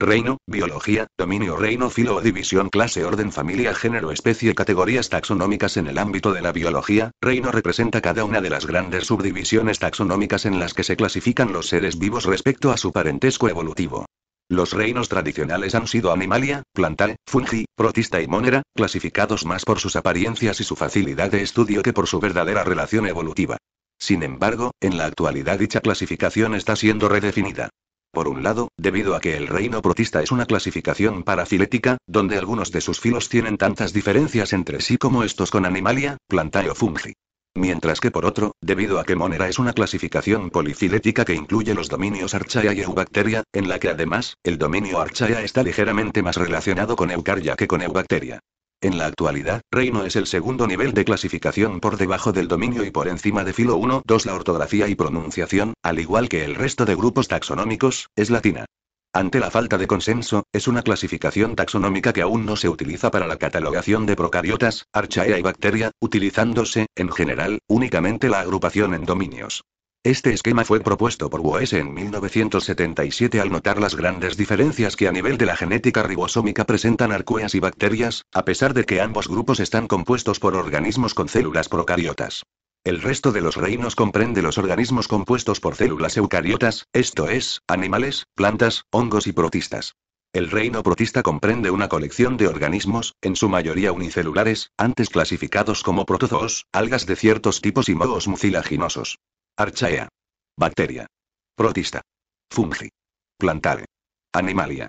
Reino, biología, dominio reino filo o división clase orden familia género especie categorías taxonómicas en el ámbito de la biología, reino representa cada una de las grandes subdivisiones taxonómicas en las que se clasifican los seres vivos respecto a su parentesco evolutivo. Los reinos tradicionales han sido Animalia, Plantae, Fungi, Protista y Monera, clasificados más por sus apariencias y su facilidad de estudio que por su verdadera relación evolutiva. Sin embargo, en la actualidad dicha clasificación está siendo redefinida. Por un lado, debido a que el reino protista es una clasificación parafilética, donde algunos de sus filos tienen tantas diferencias entre sí como estos con Animalia, Plantae o Fungi. Mientras que por otro, debido a que Monera es una clasificación polifilética que incluye los dominios Archaea y Eubacteria, en la que además, el dominio Archaea está ligeramente más relacionado con Eucaria que con Eubacteria. En la actualidad, reino es el segundo nivel de clasificación por debajo del dominio y por encima de filo 1, 2 la ortografía y pronunciación, al igual que el resto de grupos taxonómicos, es latina. Ante la falta de consenso, es una clasificación taxonómica que aún no se utiliza para la catalogación de procariotas, archaea y bacteria, utilizándose, en general, únicamente la agrupación en dominios. Este esquema fue propuesto por Woese en 1977 al notar las grandes diferencias que a nivel de la genética ribosómica presentan arqueas y bacterias, a pesar de que ambos grupos están compuestos por organismos con células procariotas. El resto de los reinos comprende los organismos compuestos por células eucariotas, esto es, animales, plantas, hongos y protistas. El reino protista comprende una colección de organismos, en su mayoría unicelulares, antes clasificados como protozoos, algas de ciertos tipos y mohos mucilaginosos. Archaea. Bacteria. Protista. Fungi. Plantare. Animalia.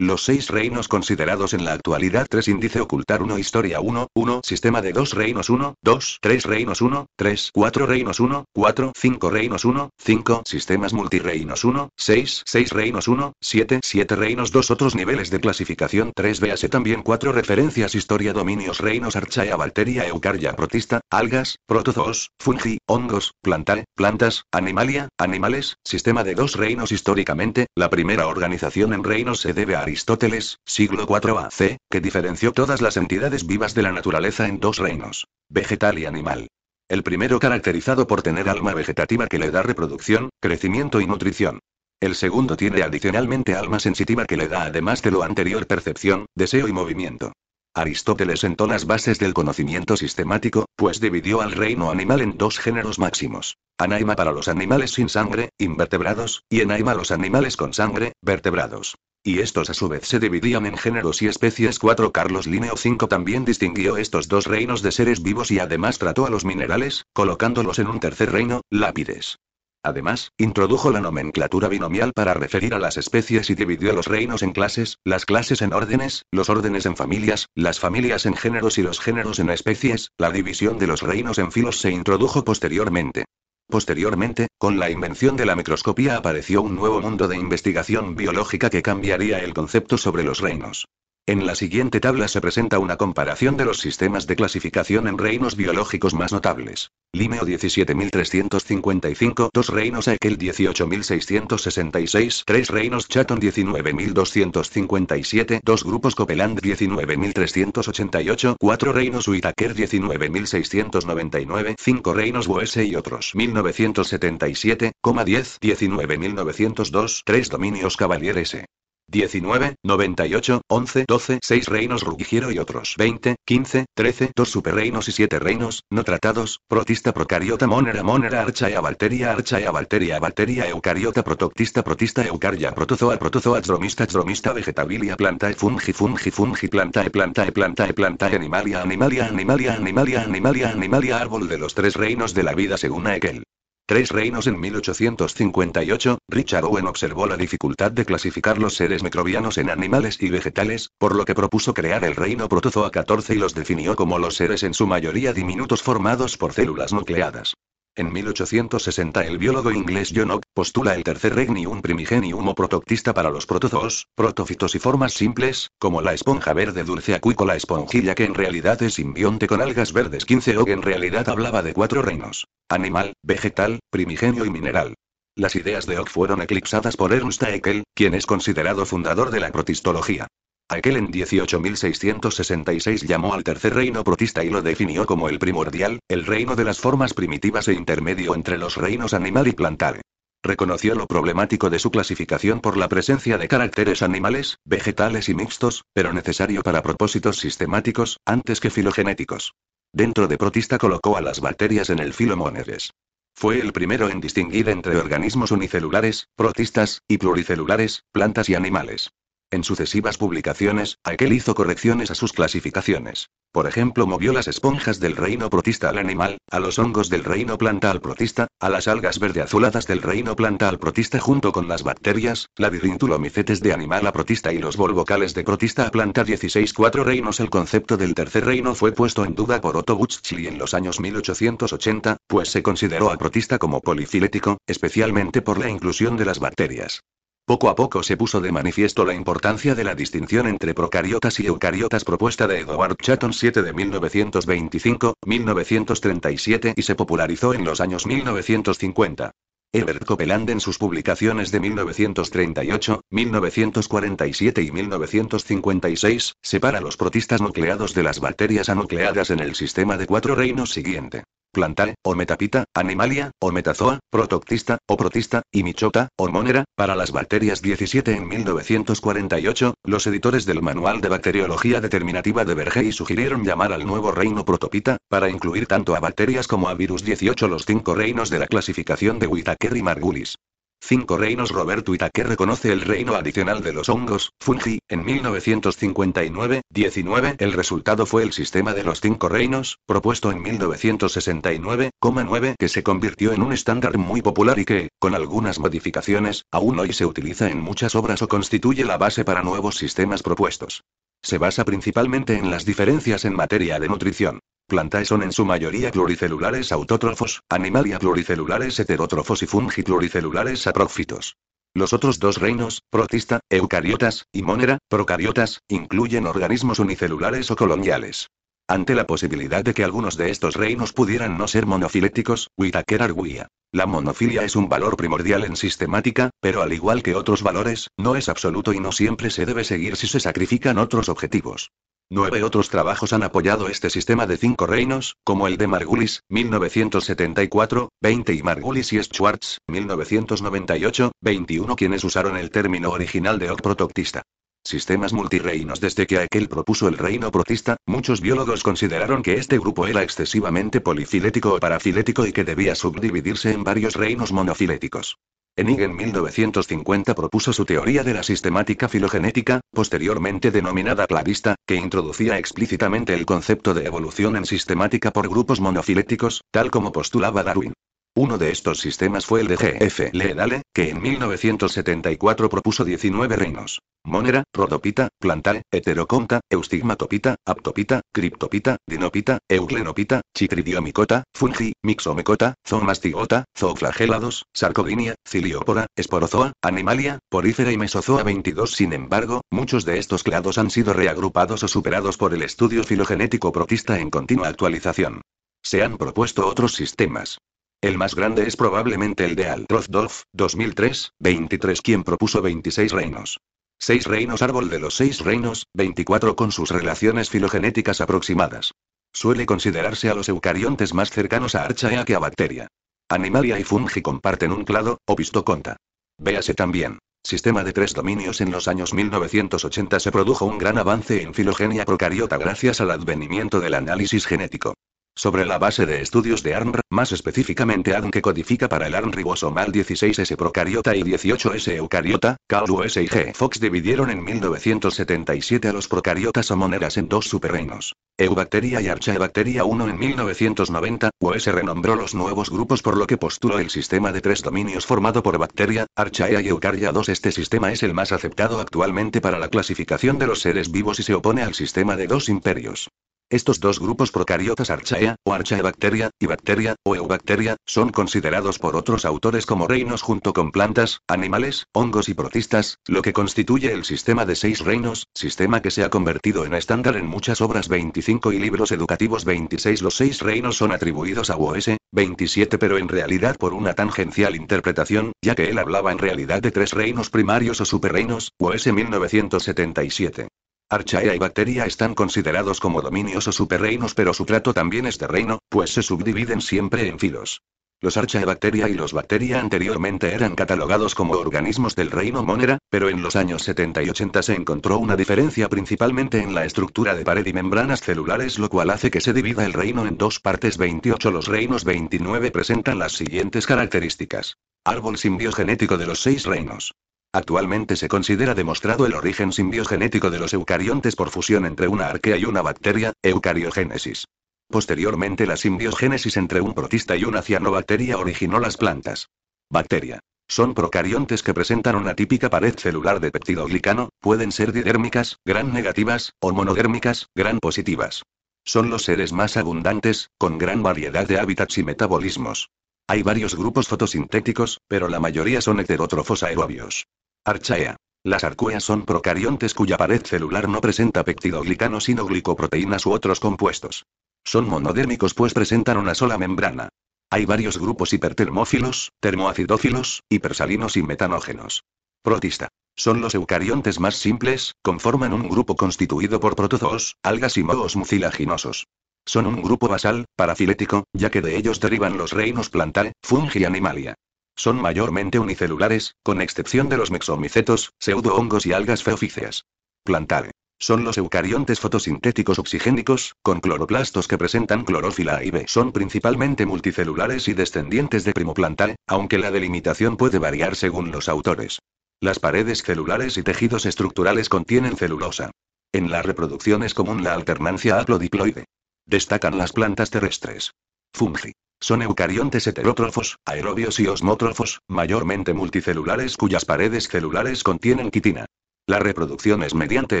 Los seis reinos considerados en la actualidad 3 índice ocultar 1 historia 1, 1 sistema de 2 reinos 1, 2, 3 reinos 1, 3, 4 reinos 1, 4, 5 reinos 1, 5 sistemas multireinos 1, 6, 6 reinos 1, 7, 7 reinos 2 otros niveles de clasificación 3 véase también 4 referencias historia dominios reinos archaea balteria eucaria protista, algas, protozoos, fungi, hongos, plantae, plantas, animalia, animales, sistema de 2 reinos históricamente, la primera organización en reinos se debe a Aristóteles, siglo IV AC, que diferenció todas las entidades vivas de la naturaleza en dos reinos, vegetal y animal. El primero caracterizado por tener alma vegetativa que le da reproducción, crecimiento y nutrición. El segundo tiene adicionalmente alma sensitiva que le da además de lo anterior percepción, deseo y movimiento. Aristóteles sentó las bases del conocimiento sistemático, pues dividió al reino animal en dos géneros máximos, Anaima para los animales sin sangre, invertebrados, y enaima los animales con sangre, vertebrados. Y estos a su vez se dividían en géneros y especies. 4 Carlos Linneo V también distinguió estos dos reinos de seres vivos y además trató a los minerales, colocándolos en un tercer reino, lápides. Además, introdujo la nomenclatura binomial para referir a las especies y dividió los reinos en clases, las clases en órdenes, los órdenes en familias, las familias en géneros y los géneros en especies. La división de los reinos en filos se introdujo posteriormente. Posteriormente, con la invención de la microscopía apareció un nuevo mundo de investigación biológica que cambiaría el concepto sobre los reinos. En la siguiente tabla se presenta una comparación de los sistemas de clasificación en reinos biológicos más notables. Limeo 17.355, 2 reinos Ekel 18.666, 3 reinos Chaton 19.257, 2 grupos Copeland 19.388, 4 reinos Whitaker 19.699, 5 reinos Boese y otros 1977, 10, 19.902, 3 dominios S. 19, 98, 11, 12, 6 reinos Rugiero y otros 20, 15, 13, 2 superreinos y 7 reinos, no tratados, protista procariota monera monera archaea valteria archaea valteria valteria eucariota protoctista protista eucaria protozoa protozoa dromista dromista vegetabilia plantae fungi fungi fungi plantae planta e plantae e planta animalia animalia animalia animalia animalia animalia árbol de los tres reinos de la vida según Aekel. Tres reinos en 1858, Richard Owen observó la dificultad de clasificar los seres microbianos en animales y vegetales, por lo que propuso crear el reino protozoa 14 y los definió como los seres en su mayoría diminutos formados por células nucleadas. En 1860 el biólogo inglés John Ock postula el tercer un primigenium o protoctista para los protozoos, protofitos y formas simples, como la esponja verde dulce la esponjilla que en realidad es simbionte con algas verdes 15 Ock en realidad hablaba de cuatro reinos. Animal, vegetal, primigenio y mineral. Las ideas de Ock fueron eclipsadas por Ernst Haeckel, quien es considerado fundador de la protistología. Aquel en 1866 llamó al tercer reino protista y lo definió como el primordial, el reino de las formas primitivas e intermedio entre los reinos animal y plantar. Reconoció lo problemático de su clasificación por la presencia de caracteres animales, vegetales y mixtos, pero necesario para propósitos sistemáticos, antes que filogenéticos. Dentro de protista colocó a las bacterias en el filo Monedes. Fue el primero en distinguir entre organismos unicelulares, protistas, y pluricelulares, plantas y animales. En sucesivas publicaciones, aquel hizo correcciones a sus clasificaciones. Por ejemplo, movió las esponjas del reino protista al animal, a los hongos del reino planta al protista, a las algas verde azuladas del reino planta al protista junto con las bacterias, la dirintulomicetes de animal a protista y los volvocales de protista a planta 16 cuatro reinos el concepto del tercer reino fue puesto en duda por Otto Butschli en los años 1880, pues se consideró a protista como polifilético, especialmente por la inclusión de las bacterias. Poco a poco se puso de manifiesto la importancia de la distinción entre procariotas y eucariotas propuesta de Edward Chatton 7 de 1925, 1937 y se popularizó en los años 1950. Herbert Copeland en sus publicaciones de 1938, 1947 y 1956, separa los protistas nucleados de las bacterias anucleadas en el sistema de cuatro reinos siguiente plantae, o metapita, animalia, o metazoa, Protoctista, o protista, y michota, o monera, para las bacterias 17 en 1948, los editores del Manual de Bacteriología Determinativa de Bergey sugirieron llamar al nuevo reino protopita, para incluir tanto a bacterias como a virus 18 los cinco reinos de la clasificación de Whittaker y Margulis. Cinco reinos Roberto Itaque reconoce el reino adicional de los hongos, fungi, en 1959-19. El resultado fue el sistema de los cinco reinos, propuesto en 1969,9 que se convirtió en un estándar muy popular y que, con algunas modificaciones, aún hoy se utiliza en muchas obras o constituye la base para nuevos sistemas propuestos. Se basa principalmente en las diferencias en materia de nutrición. Plantae son en su mayoría pluricelulares autótrofos, animalia pluricelulares heterótrofos y fungi pluricelulares aprófitos. Los otros dos reinos, protista, eucariotas, y monera, procariotas, incluyen organismos unicelulares o coloniales. Ante la posibilidad de que algunos de estos reinos pudieran no ser monofiléticos, Whitaker arguía. La monofilia es un valor primordial en sistemática, pero al igual que otros valores, no es absoluto y no siempre se debe seguir si se sacrifican otros objetivos. Nueve otros trabajos han apoyado este sistema de cinco reinos, como el de Margulis, 1974, 20 y Margulis y Schwartz, 1998, 21 quienes usaron el término original de Protoctista. Sistemas multirreinos Desde que aquel propuso el reino protista, muchos biólogos consideraron que este grupo era excesivamente polifilético o parafilético y que debía subdividirse en varios reinos monofiléticos. Enig en 1950 propuso su teoría de la sistemática filogenética, posteriormente denominada clavista, que introducía explícitamente el concepto de evolución en sistemática por grupos monofiléticos, tal como postulaba Darwin. Uno de estos sistemas fue el de G.F. Leedale, que en 1974 propuso 19 reinos. Monera, Rodopita, Plantae, Heteroconta, Eustigmatopita, Aptopita, Criptopita, Dinopita, Euclenopita, Chitridiomicota, Fungi, Mixomecota, Zoomastigota, Zooflagelados, Sarcodinia, Ciliopora, Esporozoa, Animalia, Porífera y Mesozoa 22. Sin embargo, muchos de estos clados han sido reagrupados o superados por el estudio filogenético protista en continua actualización. Se han propuesto otros sistemas. El más grande es probablemente el de Altrothdorf, 2003, 23 quien propuso 26 reinos. Seis reinos árbol de los seis reinos, 24 con sus relaciones filogenéticas aproximadas. Suele considerarse a los eucariontes más cercanos a Archaea que a Bacteria. Animalia y Fungi comparten un clado, Opistoconta. Véase también. Sistema de tres dominios En los años 1980 se produjo un gran avance en filogenia procariota gracias al advenimiento del análisis genético sobre la base de estudios de ARN, más específicamente ADN que codifica para el ARN ribosomal 16S procariota y 18S eucariota, KUS y e G-Fox dividieron en 1977 a los procariotas moneras en dos superreinos. Eubacteria y Archaebacteria 1 en 1990, US renombró los nuevos grupos por lo que postuló el sistema de tres dominios formado por bacteria, Archaea y Eucaria 2. Este sistema es el más aceptado actualmente para la clasificación de los seres vivos y se opone al sistema de dos imperios. Estos dos grupos procariotas Archaea, o Archaebacteria, y Bacteria, o Eubacteria, son considerados por otros autores como reinos junto con plantas, animales, hongos y protistas, lo que constituye el sistema de seis reinos, sistema que se ha convertido en estándar en muchas obras 25 y libros educativos 26. Los seis reinos son atribuidos a Boese, 27 pero en realidad por una tangencial interpretación, ya que él hablaba en realidad de tres reinos primarios o superreinos, ese 1977. Archaea y Bacteria están considerados como dominios o superreinos, pero su trato también es de reino, pues se subdividen siempre en filos. Los Archaebacteria y los Bacteria anteriormente eran catalogados como organismos del reino Monera, pero en los años 70 y 80 se encontró una diferencia principalmente en la estructura de pared y membranas celulares, lo cual hace que se divida el reino en dos partes. 28 Los reinos 29 presentan las siguientes características: árbol genético de los seis reinos. Actualmente se considera demostrado el origen simbiogenético de los eucariontes por fusión entre una arquea y una bacteria, eucariogénesis. Posteriormente la simbiogénesis entre un protista y una cianobacteria originó las plantas. Bacteria. Son procariontes que presentan una típica pared celular de peptidoglicano, pueden ser didérmicas, gran negativas, o monodérmicas, gran positivas. Son los seres más abundantes, con gran variedad de hábitats y metabolismos. Hay varios grupos fotosintéticos, pero la mayoría son heterótrofos aerobios. Archaea. Las arqueas son procariontes cuya pared celular no presenta pectidoglicano sino glicoproteínas u otros compuestos. Son monodérmicos pues presentan una sola membrana. Hay varios grupos hipertermófilos, termoacidófilos, hipersalinos y metanógenos. Protista. Son los eucariontes más simples, conforman un grupo constituido por protozoos, algas y mohos mucilaginosos. Son un grupo basal, parafilético, ya que de ellos derivan los reinos plantae, fungi y animalia. Son mayormente unicelulares, con excepción de los mexomicetos, pseudohongos y algas feofíceas. Plantae. Son los eucariontes fotosintéticos oxigénicos, con cloroplastos que presentan clorófila y B. Son principalmente multicelulares y descendientes de primoplantae, aunque la delimitación puede variar según los autores. Las paredes celulares y tejidos estructurales contienen celulosa. En la reproducción es común la alternancia aplodiploide. Destacan las plantas terrestres. Fungi. Son eucariontes heterótrofos, aerobios y osmótrofos, mayormente multicelulares cuyas paredes celulares contienen quitina. La reproducción es mediante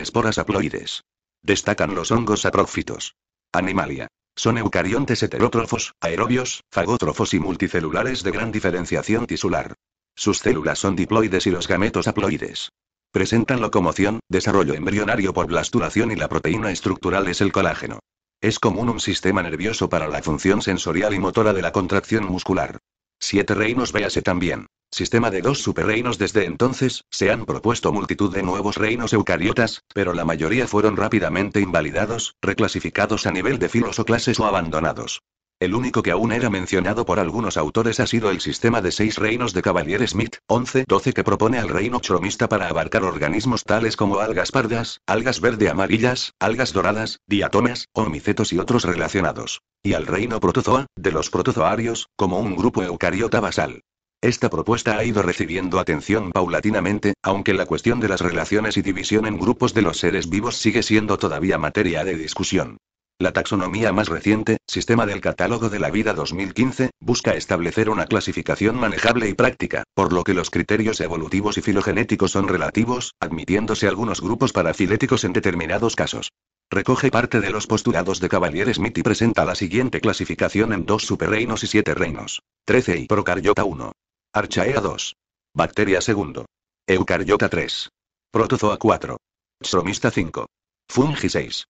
esporas haploides. Destacan los hongos atrófitos. Animalia. Son eucariontes heterótrofos, aerobios, fagótrofos y multicelulares de gran diferenciación tisular. Sus células son diploides y los gametos haploides. Presentan locomoción, desarrollo embrionario por blasturación y la proteína estructural es el colágeno. Es común un sistema nervioso para la función sensorial y motora de la contracción muscular. Siete reinos véase también. Sistema de dos superreinos desde entonces, se han propuesto multitud de nuevos reinos eucariotas, pero la mayoría fueron rápidamente invalidados, reclasificados a nivel de filos o clases o abandonados. El único que aún era mencionado por algunos autores ha sido el sistema de seis reinos de Cavalier Smith, 11-12 que propone al reino chromista para abarcar organismos tales como algas pardas, algas verde-amarillas, algas doradas, diatomas, homicetos y otros relacionados. Y al reino protozoa, de los protozoarios, como un grupo eucariota basal. Esta propuesta ha ido recibiendo atención paulatinamente, aunque la cuestión de las relaciones y división en grupos de los seres vivos sigue siendo todavía materia de discusión. La taxonomía más reciente, Sistema del Catálogo de la Vida 2015, busca establecer una clasificación manejable y práctica, por lo que los criterios evolutivos y filogenéticos son relativos, admitiéndose algunos grupos parafiléticos en determinados casos. Recoge parte de los postulados de Cavalier Smith y presenta la siguiente clasificación en dos superreinos y siete reinos. 13 y Procariota 1. Archaea 2. Bacteria 2. Eucariota 3. Protozoa 4. Xromista 5. Fungi 6.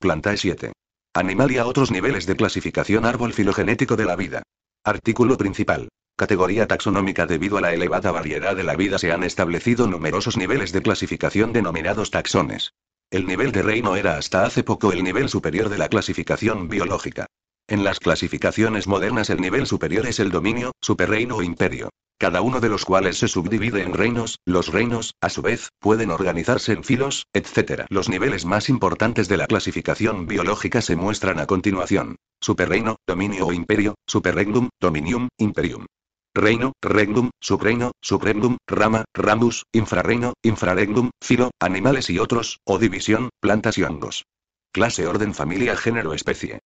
Plantae 7. Animal y a otros niveles de clasificación árbol filogenético de la vida. Artículo principal. Categoría taxonómica Debido a la elevada variedad de la vida se han establecido numerosos niveles de clasificación denominados taxones. El nivel de reino era hasta hace poco el nivel superior de la clasificación biológica. En las clasificaciones modernas el nivel superior es el dominio, superreino o imperio cada uno de los cuales se subdivide en reinos, los reinos, a su vez, pueden organizarse en filos, etc. Los niveles más importantes de la clasificación biológica se muestran a continuación. Superreino, dominio o imperio, superregnum, dominium, imperium. Reino, regnum, subreino, subregnum, rama, ramus, infrarreino, infraregnum, filo, animales y otros, o división, plantas y hongos. Clase, orden, familia, género, especie.